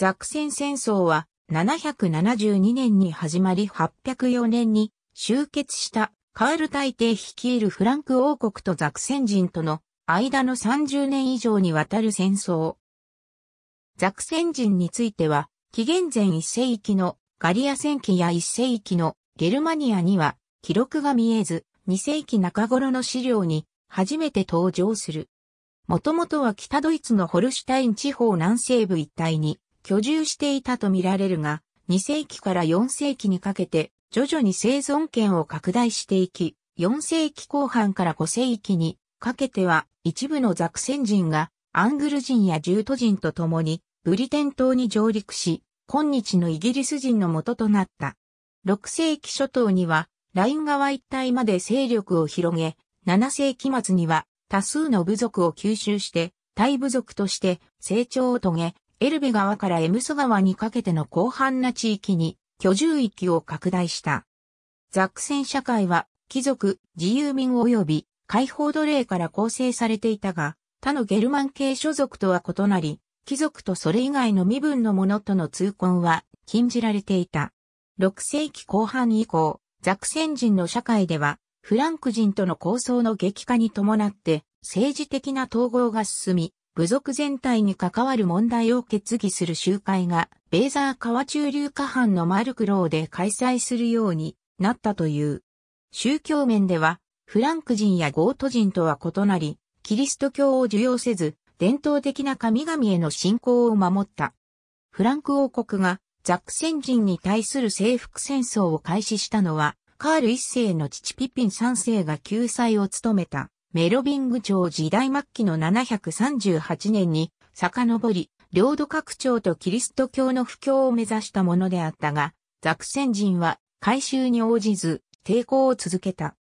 ザクセン戦争は772年に始まり804年に終結したカール大帝率いるフランク王国とザクセン人との間の30年以上にわたる戦争。ザクセン人については、紀元前1世紀のガリア戦記や1世紀のゲルマニアには記録が見えず、2世紀中頃の資料に初めて登場する。もともとは北ドイツのホルシュタイン地方南西部一帯に居住していたとみられるが、2世紀から4世紀にかけて徐々に生存権を拡大していき、4世紀後半から5世紀にかけては一部のザクセン人がアングル人やジュート人と共にブリテン島に上陸し、今日のイギリス人の元となった。6世紀初頭にはライン川一帯まで勢力を広げ、7世紀末には多数の部族を吸収して、大部族として成長を遂げ、エルベ川からエムソ川にかけての広範な地域に居住域を拡大した。ザクセン社会は貴族、自由民及び解放奴隷から構成されていたが、他のゲルマン系所属とは異なり、貴族とそれ以外の身分の者との通婚は禁じられていた。6世紀後半以降、ザクセン人の社会では、フランク人との抗争の激化に伴って、政治的な統合が進み、部族全体に関わる問題を決議する集会が、ベーザー川中流下藩のマルクローで開催するようになったという。宗教面では、フランク人やゴート人とは異なり、キリスト教を受容せず、伝統的な神々への信仰を守った。フランク王国がザクセン人に対する征服戦争を開始したのは、カール一世の父ピピン三世が救済を務めたメロビング朝時代末期の738年に遡り、領土拡張とキリスト教の布教を目指したものであったが、ザクセン人は改修に応じず抵抗を続けた。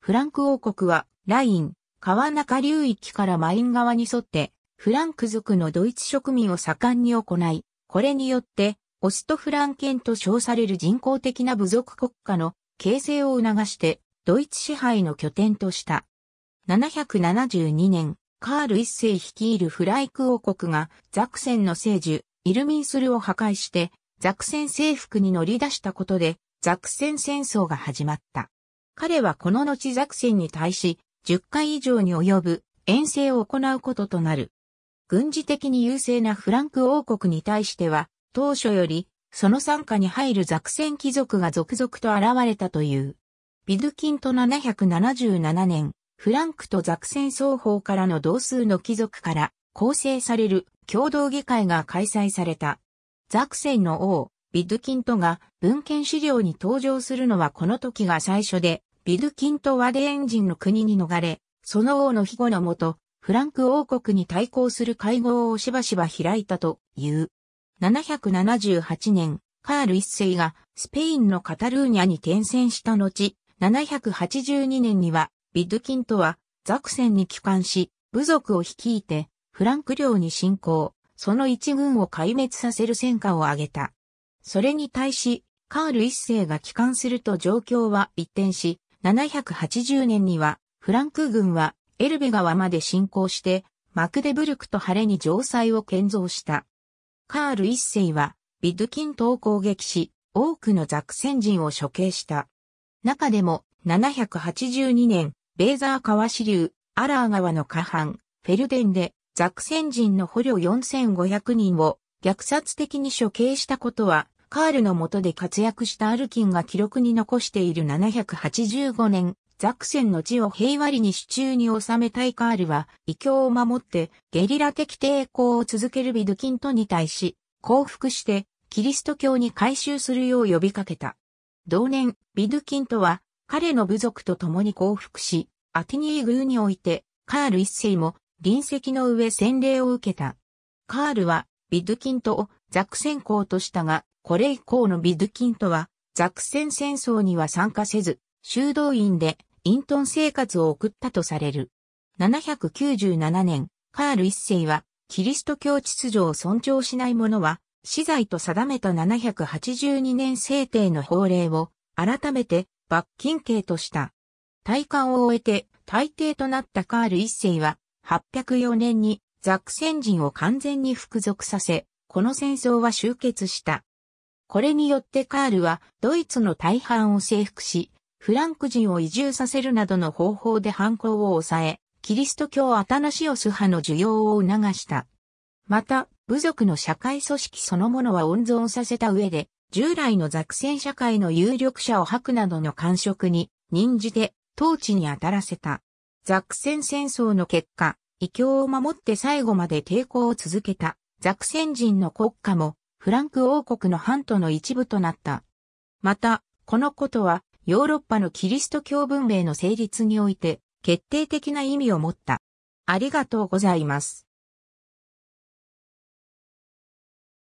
フランク王国はライン、川中流域からマイン川に沿ってフランク族のドイツ植民を盛んに行い、これによってオストフランケンと称される人工的な部族国家の形成を促してドイツ支配の拠点とした。772年、カール一世率いるフライク王国がザクセンの聖樹、イルミンスルを破壊して、ザクセン征服に乗り出したことで、ザクセン戦争が始まった。彼はこの後ザクセンに対し、10回以上に及ぶ遠征を行うこととなる。軍事的に優勢なフランク王国に対しては、当初より、その参加に入るザクセン貴族が続々と現れたという。ビドキント777年、フランクとザクセン双方からの同数の貴族から構成される共同議会が開催された。ザクセンの王、ビドキントが文献資料に登場するのはこの時が最初で、ビドキントはデーン人の国に逃れ、その王の庇護のもと、フランク王国に対抗する会合をしばしば開いたという。778年、カール一世がスペインのカタルーニャに転戦した後、782年にはビッドキンとは、ザクセンに帰還し、部族を率いて、フランク領に侵攻、その一軍を壊滅させる戦果を挙げた。それに対し、カール一世が帰還すると状況は一転し、780年には、フランク軍はエルベ川まで侵攻して、マクデブルクとハレに城塞を建造した。カール一世は、ビッドキントを攻撃し、多くのザクセン人を処刑した。中でも、782年、ベーザー川支流、アラー川の下半、フェルデンで、ザクセン人の捕虜4500人を虐殺的に処刑したことは、カールの下で活躍したアルキンが記録に残している785年、ザクセンの地を平和に手中に収めたいカールは、異教を守って、ゲリラ的抵抗を続けるビドキントに対し、降伏して、キリスト教に改宗するよう呼びかけた。同年、ビドキントは彼の部族と共に降伏し、アティニー宮において、カール一世も臨席の上洗礼を受けた。カールはビドキントをザクセン公としたが、これ以降のビドキントはザクセン戦争には参加せず、修道院で隠遁生活を送ったとされる。797年、カール一世は、キリスト教秩序を尊重しない者は、死罪と定めた782年制定の法令を、改めて、罰金刑とした。大官を終えて大帝となったカール一世は、804年にザクセン人を完全に服属させ、この戦争は終結した。これによってカールはドイツの大半を征服し、フランク人を移住させるなどの方法で反抗を抑え、キリスト教アタナシオス派の需要を促した。また、部族の社会組織そのものは温存させた上で、従来のザクセン社会の有力者を吐くなどの官職に任じて統治に当たらせた。ザクセン戦争の結果、異教を守って最後まで抵抗を続けたザクセン人の国家もフランク王国の半島の一部となった。また、このことはヨーロッパのキリスト教文明の成立において決定的な意味を持った。ありがとうございます。